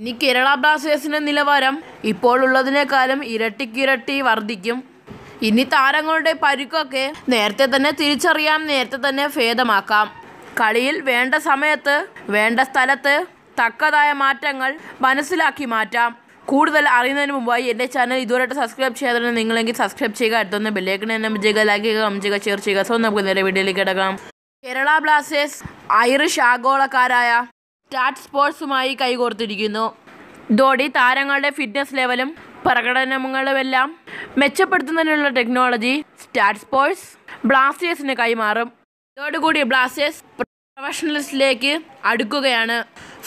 ഇനി കേരള ബ്ലാസ്റ്റേഴ്സിൻ്റെ നിലവാരം ഇപ്പോഴുള്ളതിനേക്കാളും ഇരട്ടിക്കിരട്ടി വർദ്ധിക്കും ഇനി താരങ്ങളുടെ പരുക്കൊക്കെ നേരത്തെ തന്നെ തിരിച്ചറിയാം നേരത്തെ തന്നെ ഭേദമാക്കാം കളിയിൽ വേണ്ട സമയത്ത് വേണ്ട സ്ഥലത്ത് തക്കതായ മാറ്റങ്ങൾ മനസ്സിലാക്കി മാറ്റാം കൂടുതൽ അറിയുന്നതിന് മുമ്പായി എൻ്റെ ചാനൽ ഇതുവരെയായിട്ട് സബ്സ്ക്രൈബ് ചെയ്യാതെ നിങ്ങളെങ്കിൽ സബ്സ്ക്രൈബ് ചെയ്യുക അടുത്തൊന്ന് ബെല്ലേക്കണ നമ്മൾ ചെയ്യുക ലൈക്ക് ചെയ്യുക കമന്റ് ചെയ്യുക ഷെയർ ചെയ്യുക സോ നമുക്ക് നേരെ വീഡിയോയിലേക്ക് കിടക്കാം കേരള ബ്ലാസ്റ്റേഴ്സ് ഐറിഷ് ആഗോളക്കാരായ സ്റ്റാർട്ട് സ്പോർട്സുമായി കൈകോർത്തിരിക്കുന്നു ധോണി താരങ്ങളുടെ ഫിറ്റ്നസ് ലെവലും പ്രകടനങ്ങളുമെല്ലാം മെച്ചപ്പെടുത്തുന്നതിനുള്ള ടെക്നോളജി സ്റ്റാർട്ട് സ്പോർട്സ് ബ്ലാസ്റ്റേഴ്സിന് കൈമാറും ഇതോടുകൂടി ബ്ലാസ്റ്റേഴ്സ് പ്രൊഫഷണലിസ്റ്റിലേക്ക് അടുക്കുകയാണ്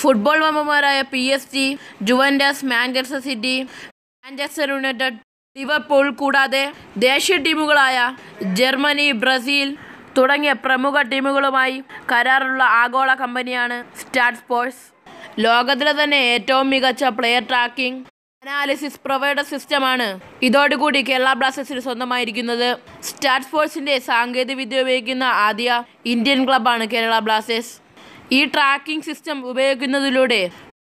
ഫുട്ബോൾ വമ്പന്മാരായ P S G Juventus Manchester City Manchester United Liverpool കൂടാതെ ദേശീയ ടീമുകളായ ജർമ്മനി ബ്രസീൽ തുടങ്ങിയ പ്രമുഖ ടീമുകളുമായി കരാറുള്ള ആഗോള കമ്പനിയാണ് സ്റ്റാറ്റ് സ്പോർട്സ് ലോകത്തിലെ തന്നെ ഏറ്റവും മികച്ച പ്ലെയർ ട്രാക്കിംഗ് അനാലിസിസ് പ്രൊവൈഡർ സിസ്റ്റമാണ് ഇതോടുകൂടി കേരള ബ്ലാസ്റ്റേഴ്സിന് സ്വന്തമായിരിക്കുന്നത് സ്പോർട്സിന്റെ സാങ്കേതിക സാങ്കേതികവിദ്യ ഉപയോഗിക്കുന്ന ആദ്യ ഇന്ത്യൻ ക്ലബാണ് കേരള ബ്ലാസ്റ്റേഴ്സ് ഈ ട്രാക്കിംഗ് സിസ്റ്റം ഉപയോഗിക്കുന്നതിലൂടെ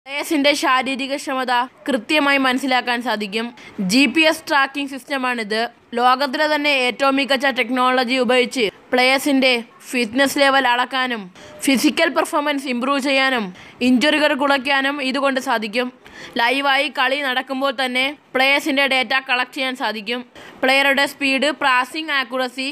പ്ലേയേഴ്സിൻ്റെ ശാരീരിക ക്ഷമത കൃത്യമായി മനസ്സിലാക്കാൻ സാധിക്കും ജി പി എസ് ട്രാക്കിംഗ് സിസ്റ്റമാണിത് ലോകത്തിലെ തന്നെ ഏറ്റവും മികച്ച ടെക്നോളജി ഉപയോഗിച്ച് പ്ലേയേഴ്സിൻ്റെ ഫിറ്റ്നസ് ലെവൽ അളക്കാനും ഫിസിക്കൽ പെർഫോമൻസ് ഇമ്പ്രൂവ് ചെയ്യാനും ഇഞ്ചുറികൾ കുറയ്ക്കാനും ഇതുകൊണ്ട് സാധിക്കും ലൈവായി കളി നടക്കുമ്പോൾ തന്നെ പ്ലേയേഴ്സിൻ്റെ ഡേറ്റ കളക്ട് ചെയ്യാൻ സാധിക്കും പ്ലെയറുടെ speed pressing accuracy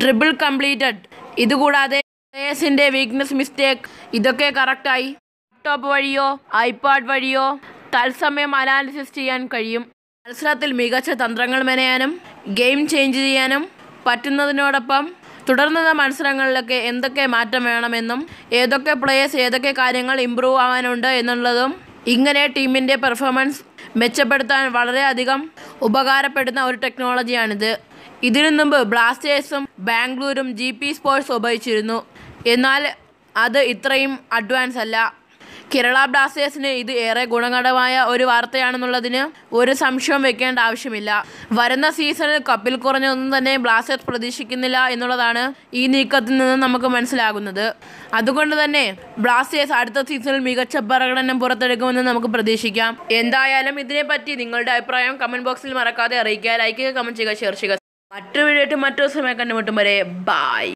dribble completed ഇതുകൂടാതെ പ്ലേയേഴ്സിൻ്റെ വീക്ക്നെസ് മിസ്റ്റേക്ക് ഇതൊക്കെ കറക്റ്റായി ലാപ്ടോപ്പ് വഴിയോ ഐപാഡ് വഴിയോ തത്സമയം അനാലിസിസ് ചെയ്യാൻ കഴിയും മത്സരത്തിൽ മികച്ച തന്ത്രങ്ങൾ മെനയാനും ഗെയിം ചേഞ്ച് ചെയ്യാനും പറ്റുന്നതിനോടൊപ്പം തുടർന്നുള്ള മത്സരങ്ങളിലൊക്കെ എന്തൊക്കെ മാറ്റം വേണമെന്നും ഏതൊക്കെ പ്ലേയേഴ്സ് ഏതൊക്കെ കാര്യങ്ങൾ ഇമ്പ്രൂവ് ആവാനുണ്ട് എന്നുള്ളതും ഇങ്ങനെ ടീമിൻ്റെ പെർഫോമൻസ് മെച്ചപ്പെടുത്താൻ വളരെയധികം ഉപകാരപ്പെടുന്ന ഒരു ടെക്നോളജിയാണിത് ഇതിനു മുമ്പ് ബ്ലാസ്റ്റേഴ്സും ബാംഗ്ലൂരും ജി പി സ്പോർട്സ് ഉപയോഗിച്ചിരുന്നു എന്നാൽ അത് ഇത്രയും അഡ്വാൻസ് അല്ല കേരള ബ്ലാസ്റ്റേഴ്സിന് ഇത് ഏറെ ഗുണകരമായ ഒരു വാർത്തയാണെന്നുള്ളതിന് ഒരു സംശയവും വെക്കേണ്ട ആവശ്യമില്ല വരുന്ന സീസണിൽ കപ്പിൽ കുറഞ്ഞൊന്നും തന്നെ ബ്ലാസ്റ്റേഴ്സ് പ്രതീക്ഷിക്കുന്നില്ല എന്നുള്ളതാണ് ഈ നീക്കത്തിൽ നിന്ന് നമുക്ക് മനസ്സിലാകുന്നത് അതുകൊണ്ട് തന്നെ ബ്ലാസ്റ്റേഴ്സ് അടുത്ത സീസണിൽ മികച്ച പ്രകടനം പുറത്തെടുക്കുമെന്ന് നമുക്ക് പ്രതീക്ഷിക്കാം എന്തായാലും ഇതിനെപ്പറ്റി നിങ്ങളുടെ അഭിപ്രായം കമൻറ്റ് ബോക്സിൽ മറക്കാതെ അറിയിക്കുക ലൈക്ക് കമൻറ്റ് ചെയ്യുക ഷെയർ ചെയ്യുക മറ്റൊരു വീഡിയോ മറ്റൊരു സമയം കണ്ടുമുട്ടും വരെ ബായ്